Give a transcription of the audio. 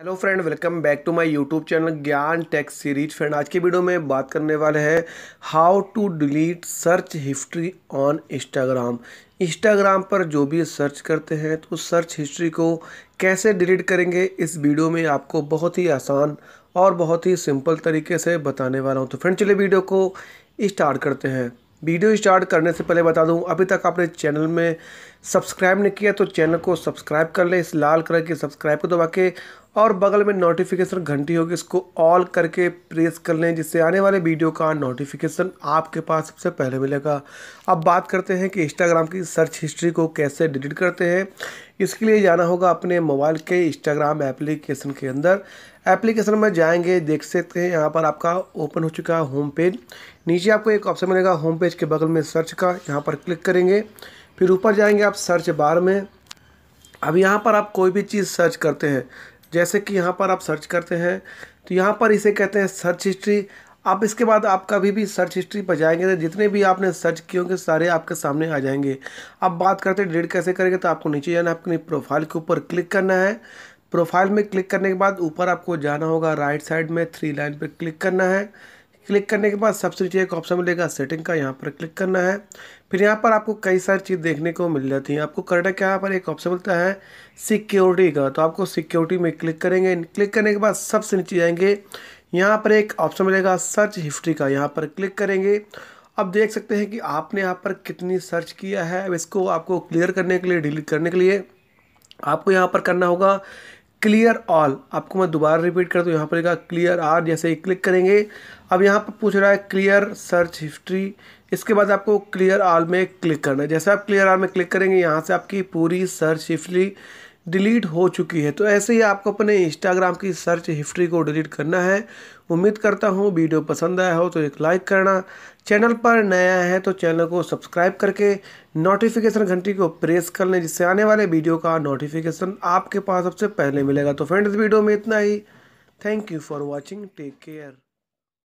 hello friend welcome back to my YouTube channel Gyan tech series friend आज की video में बात करने वाले हैं how to delete search history on Instagram Instagram पर जो भी सर्च करते हैं तो सर्च हिस्ट्री को कैसे डिलीट करेंगे इस वीडियो में आपको बहुत ही आसान और बहुत ही सिंपल तरीके से बताने वाला हूँ तो फ्रेंड चलिए वीडियो को स्टार्ट करते हैं वीडियो स्टार्ट करने से पहले बता दूं अभी तक आपने चैनल में सब्सक्राइब नहीं किया तो चैनल को सब्सक्राइब कर ले इस लाल कलर के सब्सक्राइब को दबा के और बगल में नोटिफिकेशन घंटी होगी इसको ऑल करके प्रेस कर लें जिससे आने वाले वीडियो का नोटिफिकेशन आपके पास सबसे पहले मिलेगा अब बात करते हैं कि इंस्टाग्राम की सर्च हिस्ट्री को कैसे डिलीट करते हैं इसके लिए जाना होगा अपने मोबाइल के इंस्टाग्राम एप्लीकेशन के अंदर एप्लीकेशन में जाएंगे देख सकते हैं यहाँ पर आपका ओपन हो चुका है होम पेज नीचे आपको एक ऑप्शन मिलेगा होम पेज के बगल में सर्च का यहाँ पर क्लिक करेंगे फिर ऊपर जाएंगे आप सर्च बार में अब यहाँ पर आप कोई भी चीज़ सर्च करते हैं जैसे कि यहाँ पर आप सर्च करते हैं तो यहाँ पर इसे कहते हैं सर्च हिस्ट्री आप इसके बाद आप कभी भी सर्च हिस्ट्री पर जाएंगे तो जितने भी आपने सर्च किए होंगे सारे आपके सामने आ जाएंगे अब बात करते हैं डिलीट कैसे करेंगे तो आपको नीचे जाना है अपनी प्रोफाइल के ऊपर क्लिक करना है प्रोफाइल में क्लिक करने के बाद ऊपर आपको जाना होगा राइट साइड में थ्री लाइन पर क्लिक करना है क्लिक करने के बाद सबसे नीचे एक ऑप्शन मिलेगा सेटिंग का यहाँ पर क्लिक करना है फिर यहाँ पर आपको कई सारी चीज़ देखने को मिल जाती है आपको करना क्या यहाँ पर एक ऑप्शन मिलता है सिक्योरिटी का तो आपको सिक्योरिटी में क्लिक करेंगे क्लिक करने के बाद सबसे नीचे जाएंगे यहाँ पर एक ऑप्शन मिलेगा सर्च हिस्ट्री का यहाँ पर क्लिक करेंगे अब देख सकते हैं कि आपने यहाँ पर कितनी सर्च किया है अब इसको आपको क्लियर करने के लिए डिलीट करने के लिए आपको यहाँ पर करना होगा क्लियर ऑल आपको मैं दोबारा रिपीट कर दूँ यहाँ पर लिखा क्लियर आर जैसे ही क्लिक करेंगे अब यहाँ पर पूछ रहा है क्लियर सर्च हिस्ट्री इसके बाद आपको क्लियर आल में क्लिक करना है जैसे आप क्लियर आल में क्लिक करेंगे यहाँ से आपकी पूरी सर्च हिस्ट्री डिलीट हो चुकी है तो ऐसे ही आपको अपने इंस्टाग्राम की सर्च हिस्ट्री को डिलीट करना है उम्मीद करता हूँ वीडियो पसंद आया हो तो एक लाइक करना चैनल पर नया है तो चैनल को सब्सक्राइब करके नोटिफिकेशन घंटी को प्रेस कर लें जिससे आने वाले वीडियो का नोटिफिकेशन आपके पास सबसे पहले मिलेगा तो फ्रेंड्स वीडियो में इतना ही thank you for watching take care